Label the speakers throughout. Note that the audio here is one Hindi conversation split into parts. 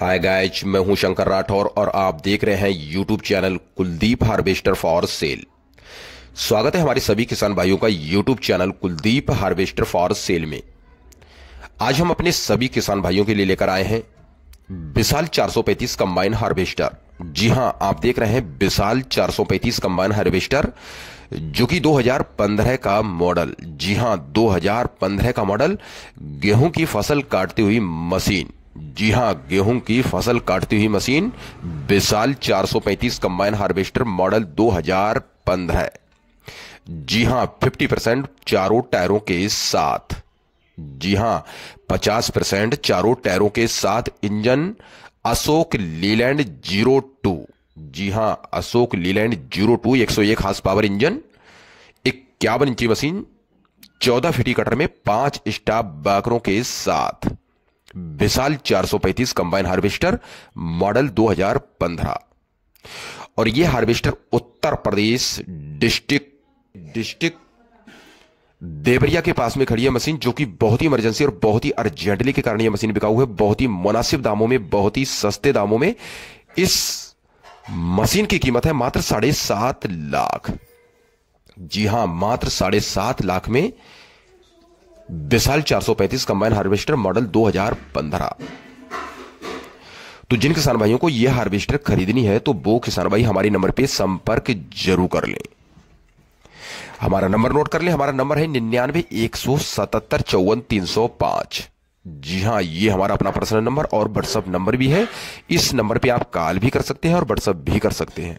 Speaker 1: हाय गाइज मैं हूं शंकर राठौर और आप देख रहे हैं YouTube channel Kuldeep harvester for sale स्वागत है हमारे सभी किसान भाइयों का YouTube channel Kuldeep harvester for sale में आज हम अपने सभी किसान भाइयों के लिए लेकर आए हैं विशाल 435 कंबाइन हार्वेस्टर जी हां आप देख रहे हैं विशाल 435 कंबाइन हार्वेस्टर जो कि 2015 का मॉडल जी हां 2015 का मॉडल गेहूं की फसल काटती हुई मशीन जी हाँ गेहूं की फसल काटती हुई machine Vishal 435 combine harvester model 2015 जी हाँ 50 परसेंट चारों टायरों के साथ जी हाँ 50 परसेंट चारों टायरों के साथ engine Ashok Leyland zero two जी हाँ अशोक लीलैंड जीरो टू एक सौ एक हाथ पावर इंजन इक्यावन इंची मशीन चौदह फिटी कटर में पांच स्टाफ बाकरों के साथ विशाल 435 कंबाइन हार्वेस्टर मॉडल 2015 और यह harvester Uttar Pradesh district district Deoria के पास में खड़ी है मशीन जो कि बहुत ही इमरजेंसी और बहुत ही अर्जेंटली के कारण यह मशीन बिकाऊ है बहुत ही मुनासिब दामों में बहुत ही सस्ते दामों में इस मशीन की कीमत है मात्र साढ़े सात लाख जी हां मात्र साढ़े सात लाख में विशाल 435 कंबाइन हार्वेस्टर मॉडल 2015 तो जिन किसान भाइयों को यह हार्वेस्टर खरीदनी है तो वो किसान भाई हमारे नंबर पे संपर्क जरूर कर लें हमारा नंबर नोट कर लें हमारा नंबर है निन्यानवे एक सौ सतहत्तर चौवन तीन सौ पांच जी हाँ ये हमारा अपना पर्सनल नंबर और व्हाट्सअप नंबर भी है इस नंबर पे आप कॉल भी कर सकते हैं और व्हाट्सअप भी कर सकते हैं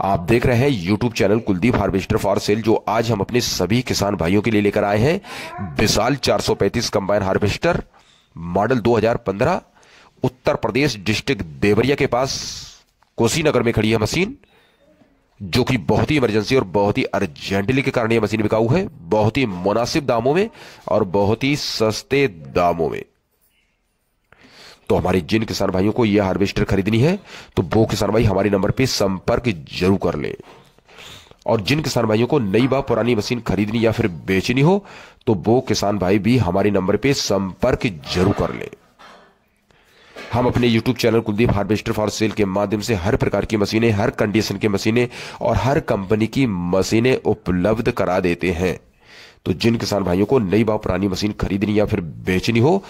Speaker 1: आप देख रहे हैं YouTube channel Kuldeep harvester for sale जो आज हम अपने सभी किसान भाइयों के लिए लेकर आए हैं Vishal 435 combine harvester model 2015 Uttar Pradesh district Deoria के पास कोसी नगर में खड़ी है मशीन जो कि बहुत ही इमरजेंसी और बहुत ही अर्जेंटली के कारण यह मशीन बिकाऊ है बहुत ही मुनासिब दामों में और बहुत ही सस्ते दामों में तो हमारे जिन किसान भाइयों को यह हार्वेस्टर खरीदनी है तो वो किसान भाई हमारे नंबर पर संपर्क जरूर कर लें और जिन किसान भाइयों को नई बा पुरानी मशीन खरीदनी या फिर बेचनी हो तो वो किसान भाई भी हमारे नंबर पे संपर्क जरूर कर लें हम अपने YouTube channel Kuldeep harvester for sale के माध्यम से हर प्रकार की मशीनें हर कंडीशन की मशीनें और हर कंपनी की मशीनें उपलब्ध करा देते हैं तो जिन किसान भाइयों को नई बा पुरानी मशीन खरीदनी या फिर बेचनी हो